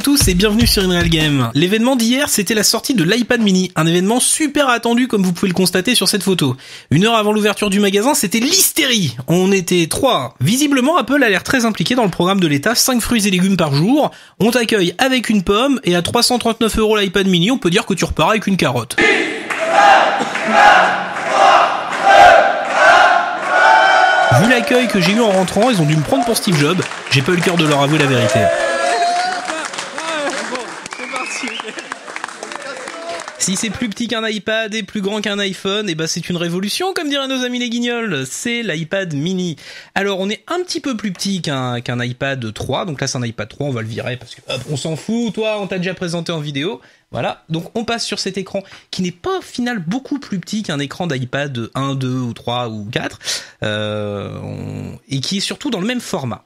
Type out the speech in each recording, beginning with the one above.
vous tous et bienvenue sur Unreal Game. L'événement d'hier, c'était la sortie de l'iPad mini, un événement super attendu comme vous pouvez le constater sur cette photo. Une heure avant l'ouverture du magasin, c'était l'hystérie. On était trois. Visiblement, Apple a l'air très impliqué dans le programme de l'État, 5 fruits et légumes par jour. On t'accueille avec une pomme et à 339 euros l'iPad mini, on peut dire que tu repars avec une carotte. Vu l'accueil que j'ai eu en rentrant, ils ont dû me prendre pour Steve Jobs. J'ai pas eu le cœur de leur avouer la vérité. Si c'est plus petit qu'un iPad et plus grand qu'un iPhone, et eh ben c'est une révolution, comme diraient nos amis les guignols. C'est l'iPad mini. Alors on est un petit peu plus petit qu'un iPad 3, donc là c'est un iPad 3, on va le virer parce que on s'en fout, toi on t'a déjà présenté en vidéo. Voilà, donc on passe sur cet écran qui n'est pas au final beaucoup plus petit qu'un écran d'iPad 1, 2 ou 3 ou 4, euh, et qui est surtout dans le même format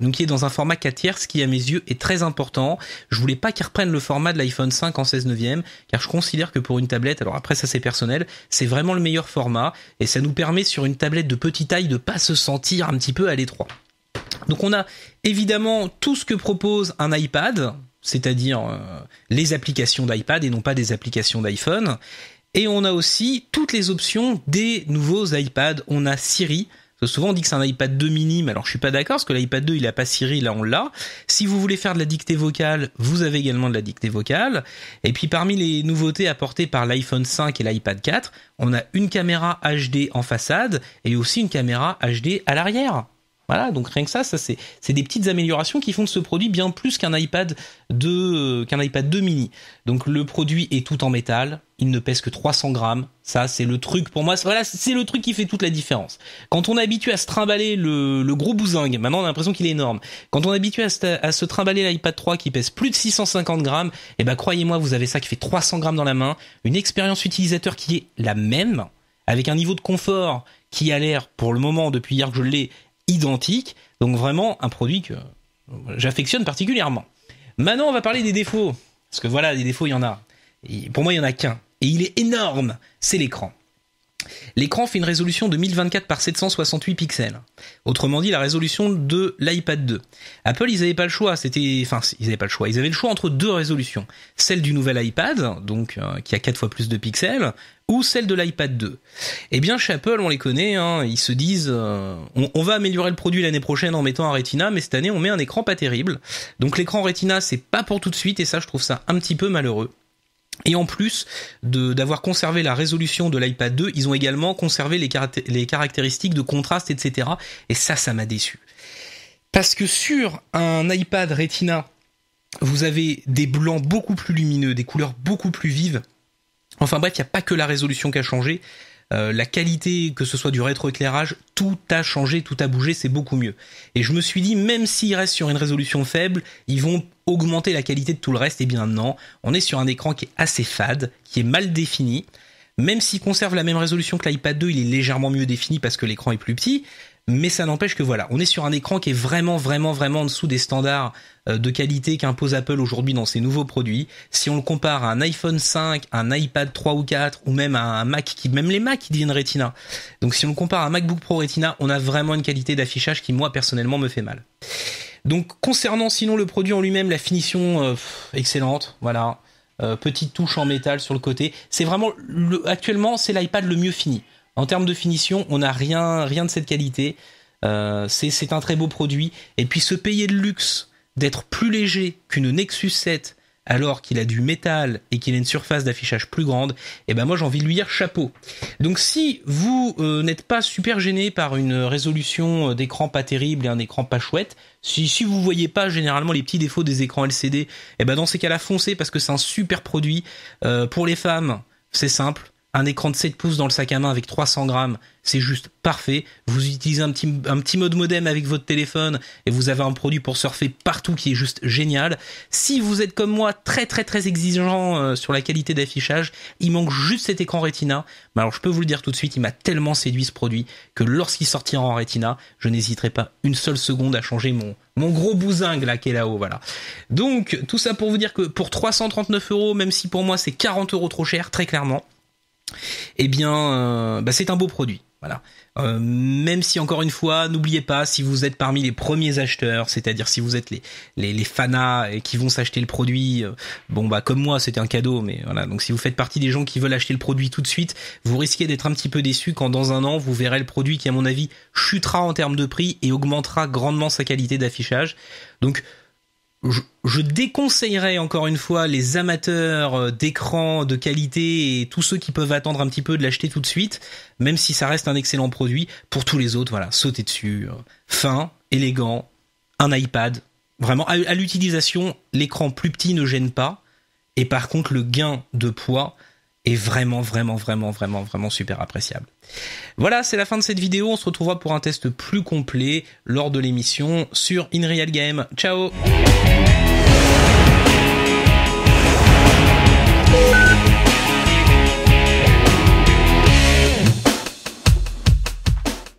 donc qui est dans un format 4 tiers, ce qui à mes yeux est très important. Je voulais pas qu'ils reprennent le format de l'iPhone 5 en 16 neuvième, car je considère que pour une tablette, alors après ça c'est personnel, c'est vraiment le meilleur format, et ça nous permet sur une tablette de petite taille de pas se sentir un petit peu à l'étroit. Donc on a évidemment tout ce que propose un iPad, c'est-à-dire euh, les applications d'iPad et non pas des applications d'iPhone, et on a aussi toutes les options des nouveaux iPads. On a Siri, euh, souvent on dit que c'est un iPad 2 mini, mais alors je suis pas d'accord parce que l'iPad 2 il a pas Siri, là on l'a. Si vous voulez faire de la dictée vocale, vous avez également de la dictée vocale. Et puis parmi les nouveautés apportées par l'iPhone 5 et l'iPad 4, on a une caméra HD en façade et aussi une caméra HD à l'arrière. Voilà, donc rien que ça, ça c'est, des petites améliorations qui font de ce produit bien plus qu'un iPad, 2 euh, qu'un iPad 2 mini. Donc le produit est tout en métal, il ne pèse que 300 grammes. Ça, c'est le truc pour moi. Voilà, c'est le truc qui fait toute la différence. Quand on est habitué à se trimballer le, gros bousingue maintenant on a l'impression qu'il est énorme. Quand on est habitué à se, trimballer l'iPad 3 qui pèse plus de 650 grammes, et eh ben croyez-moi, vous avez ça qui fait 300 grammes dans la main, une expérience utilisateur qui est la même, avec un niveau de confort qui a l'air, pour le moment, depuis hier que je l'ai, identique. Donc vraiment un produit que euh, j'affectionne particulièrement. Maintenant, on va parler des défauts. Parce que voilà, des défauts, il y en a. pour moi, il y en a qu'un. Et il est énorme, c'est l'écran. L'écran fait une résolution de 1024 par 768 pixels. Autrement dit, la résolution de l'iPad 2. Apple, ils n'avaient pas le choix. C'était, enfin, ils n'avaient pas le choix. Ils avaient le choix entre deux résolutions. Celle du nouvel iPad, donc euh, qui a 4 fois plus de pixels, ou celle de l'iPad 2. Eh bien, chez Apple, on les connaît. Hein. ils se disent, euh, on, on, va améliorer le produit l'année prochaine en mettant un Retina, mais cette année, on met un écran pas terrible. Donc l'écran Retina, c'est pas pour tout de suite, et ça, je trouve ça un petit peu malheureux. Et en plus d'avoir conservé la résolution de l'iPad 2, ils ont également conservé les, caractéristiques de contraste, etc. Et ça, ça m'a déçu. Parce que sur un iPad Retina, vous avez des blancs beaucoup plus lumineux, des couleurs beaucoup plus vives. Enfin bref, il n'y a pas que la résolution qui a changé. Euh, la qualité, que ce soit du rétroéclairage, tout a changé, tout a bougé, c'est beaucoup mieux. Et je me suis dit, même s'ils restent sur une résolution faible, ils vont augmenter la qualité de tout le reste. Et eh bien non, on est sur un écran qui est assez fade, qui est mal défini. Même s'il conserve la même résolution que l'iPad 2, il est légèrement mieux défini parce que l'écran est plus petit. Mais ça n'empêche que voilà, on est sur un écran qui est vraiment, vraiment, vraiment en dessous des standards euh, de qualité qu'impose Apple aujourd'hui dans ses nouveaux produits. Si on le compare à un iPhone 5, un iPad 3 ou 4, ou même à un Mac, qui, même les Macs qui deviennent Retina. Donc si on le compare à un MacBook Pro Retina, on a vraiment une qualité d'affichage qui, moi, personnellement, me fait mal. Donc concernant sinon le produit en lui-même, la finition euh, excellente, voilà. Euh, petite touche en métal sur le côté. C'est vraiment le, actuellement c'est l'iPad le mieux fini. En termes de finition, on n'a rien, rien de cette qualité. Euh, c'est un très beau produit. Et puis se payer le luxe d'être plus léger qu'une Nexus 7 alors qu'il a du métal et qu'il a une surface d'affichage plus grande, eh ben moi j'ai envie de lui dire chapeau. Donc si vous euh, n'êtes pas super gêné par une résolution euh, d'écran pas terrible et un écran pas chouette, si, si vous voyez pas généralement les petits défauts des écrans LCD, eh ben dans ces cas-là foncez parce que c'est un super produit pour les femmes. C'est simple, un écran de 7 pouces dans le sac à main avec 300 grammes, c'est juste parfait. Vous utilisez un petit, mode modem avec votre téléphone et vous avez un produit pour surfer partout qui est juste génial. Si vous êtes comme moi très très très exigeant euh, sur la qualité d'affichage, il manque juste cet écran Retina. Mais alors je peux vous le dire tout de suite, il m'a tellement séduit ce produit que lorsqu'il sortira en Retina, je n'hésiterai pas une seule seconde à changer mon, mon gros bousingue là qui est là-haut, voilà. Donc tout ça pour vous dire que pour 339 euros, même si pour moi c'est 40 euros trop cher, très clairement, eh bien, euh, bah, c'est un beau produit. Voilà. Euh, même si encore une fois, n'oubliez pas, si vous êtes parmi les premiers acheteurs, c'est-à-dire si vous êtes les, les, les fanas et qui vont s'acheter le produit, euh, bon bah comme moi c'était un cadeau, mais voilà, donc si vous faites partie des gens qui veulent acheter le produit tout de suite, vous risquez d'être un petit peu déçu quand dans un an vous verrez le produit qui à mon avis chutera en termes de prix et augmentera grandement sa qualité d'affichage. Donc je, déconseillerais encore une fois les amateurs euh, d'écran de qualité et tous ceux qui peuvent attendre un petit peu de l'acheter tout de suite, même si ça reste un excellent produit. Pour tous les autres, voilà, sautez dessus. Euh, fin, élégant, un iPad. Vraiment, à l'utilisation, l'écran plus petit ne gêne pas. Et par contre, le gain de poids, est vraiment, vraiment, vraiment, vraiment, vraiment super appréciable. Voilà, c'est la fin de cette vidéo. On se retrouvera pour un test plus complet lors de l'émission sur InReal Game. Ciao!